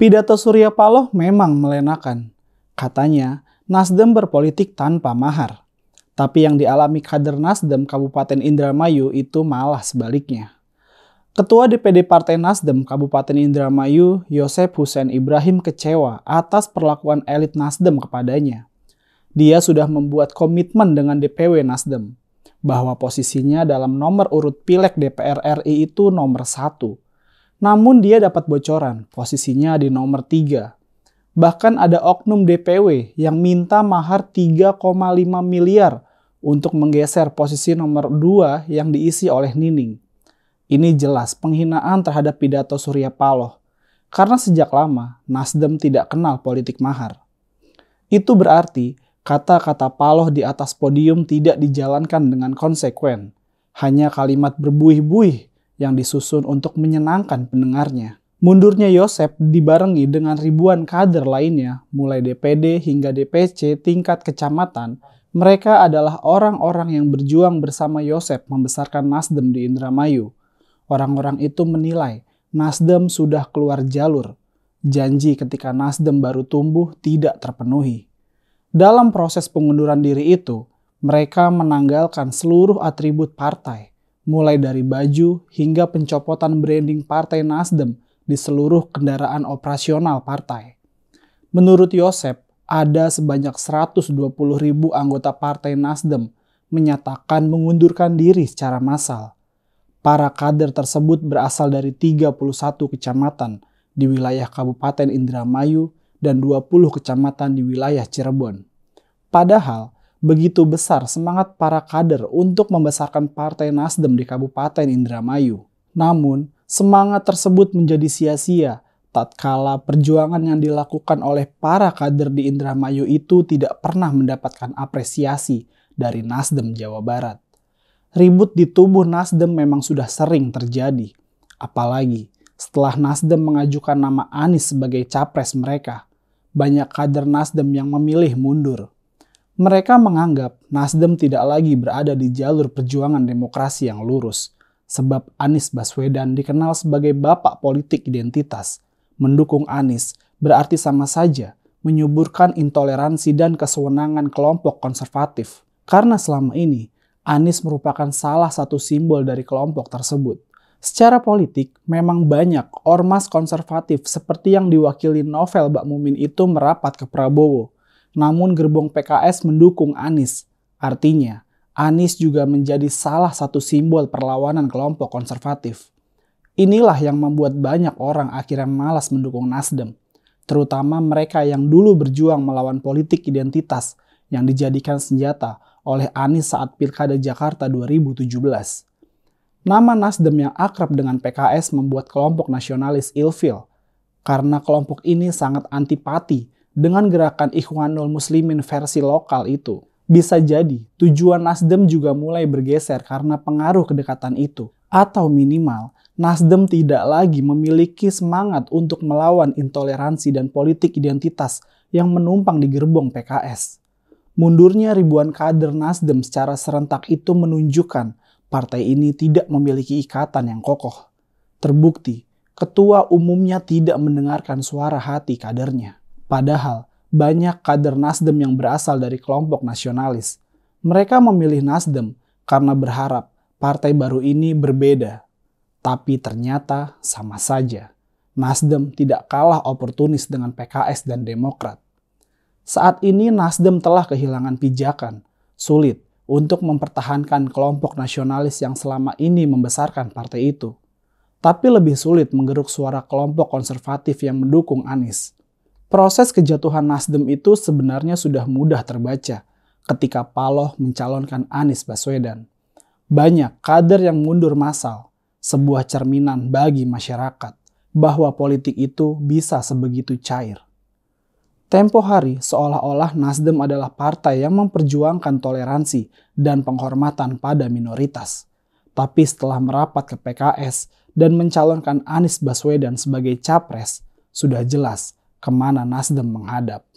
Pidato Surya Paloh memang melenakan. Katanya, Nasdem berpolitik tanpa mahar. Tapi yang dialami kader Nasdem Kabupaten Indramayu itu malah sebaliknya. Ketua DPD Partai Nasdem Kabupaten Indramayu, Yosef Hussein Ibrahim kecewa atas perlakuan elit Nasdem kepadanya. Dia sudah membuat komitmen dengan DPW Nasdem bahwa posisinya dalam nomor urut pilek DPR RI itu nomor satu – namun dia dapat bocoran, posisinya di nomor 3. Bahkan ada oknum DPW yang minta mahar 3,5 miliar untuk menggeser posisi nomor 2 yang diisi oleh Nining. Ini jelas penghinaan terhadap pidato Surya Paloh. Karena sejak lama Nasdem tidak kenal politik mahar. Itu berarti kata-kata Paloh di atas podium tidak dijalankan dengan konsekuen. Hanya kalimat berbuih-buih yang disusun untuk menyenangkan pendengarnya. Mundurnya Yosep dibarengi dengan ribuan kader lainnya, mulai DPD hingga DPC tingkat kecamatan. Mereka adalah orang-orang yang berjuang bersama Yosep membesarkan Nasdem di Indramayu. Orang-orang itu menilai Nasdem sudah keluar jalur. Janji ketika Nasdem baru tumbuh tidak terpenuhi. Dalam proses pengunduran diri itu, mereka menanggalkan seluruh atribut partai, mulai dari baju hingga pencopotan branding Partai Nasdem di seluruh kendaraan operasional partai. Menurut Yosep, ada sebanyak 120 ribu anggota Partai Nasdem menyatakan mengundurkan diri secara massal. Para kader tersebut berasal dari 31 kecamatan di wilayah Kabupaten Indramayu dan 20 kecamatan di wilayah Cirebon. Padahal, begitu besar semangat para kader untuk membesarkan Partai Nasdem di Kabupaten Indramayu. Namun, semangat tersebut menjadi sia-sia tatkala perjuangan yang dilakukan oleh para kader di Indramayu itu tidak pernah mendapatkan apresiasi dari Nasdem Jawa Barat. Ribut di tubuh Nasdem memang sudah sering terjadi, apalagi setelah Nasdem mengajukan nama Anies sebagai capres mereka. Banyak kader Nasdem yang memilih mundur. Mereka menganggap Nasdem tidak lagi berada di jalur perjuangan demokrasi yang lurus, sebab Anies Baswedan dikenal sebagai bapak politik identitas. Mendukung Anies berarti sama saja menyuburkan intoleransi dan kesewenangan kelompok konservatif. Karena selama ini, Anies merupakan salah satu simbol dari kelompok tersebut. Secara politik, memang banyak ormas konservatif seperti yang diwakili novel Mbak Mumin itu merapat ke Prabowo namun gerbong PKS mendukung Anies. Artinya, Anies juga menjadi salah satu simbol perlawanan kelompok konservatif. Inilah yang membuat banyak orang akhirnya malas mendukung Nasdem, terutama mereka yang dulu berjuang melawan politik identitas yang dijadikan senjata oleh Anies saat Pilkada Jakarta 2017. Nama Nasdem yang akrab dengan PKS membuat kelompok nasionalis ilfil, karena kelompok ini sangat antipati dengan gerakan Ikhwanul Muslimin versi lokal itu, bisa jadi tujuan Nasdem juga mulai bergeser karena pengaruh kedekatan itu. Atau minimal, Nasdem tidak lagi memiliki semangat untuk melawan intoleransi dan politik identitas yang menumpang di gerbong PKS. Mundurnya ribuan kader Nasdem secara serentak itu menunjukkan partai ini tidak memiliki ikatan yang kokoh. Terbukti, ketua umumnya tidak mendengarkan suara hati kadernya. Padahal, banyak kader Nasdem yang berasal dari kelompok nasionalis. Mereka memilih Nasdem karena berharap partai baru ini berbeda. Tapi ternyata sama saja. Nasdem tidak kalah oportunis dengan PKS dan Demokrat. Saat ini Nasdem telah kehilangan pijakan, sulit untuk mempertahankan kelompok nasionalis yang selama ini membesarkan partai itu. Tapi lebih sulit menggeruk suara kelompok konservatif yang mendukung Anies. Proses kejatuhan Nasdem itu sebenarnya sudah mudah terbaca ketika Paloh mencalonkan Anies Baswedan. Banyak kader yang mundur massal, sebuah cerminan bagi masyarakat bahwa politik itu bisa sebegitu cair. Tempo hari seolah-olah Nasdem adalah partai yang memperjuangkan toleransi dan penghormatan pada minoritas. Tapi setelah merapat ke PKS dan mencalonkan Anies Baswedan sebagai capres, sudah jelas kemana Nasdem menghadap.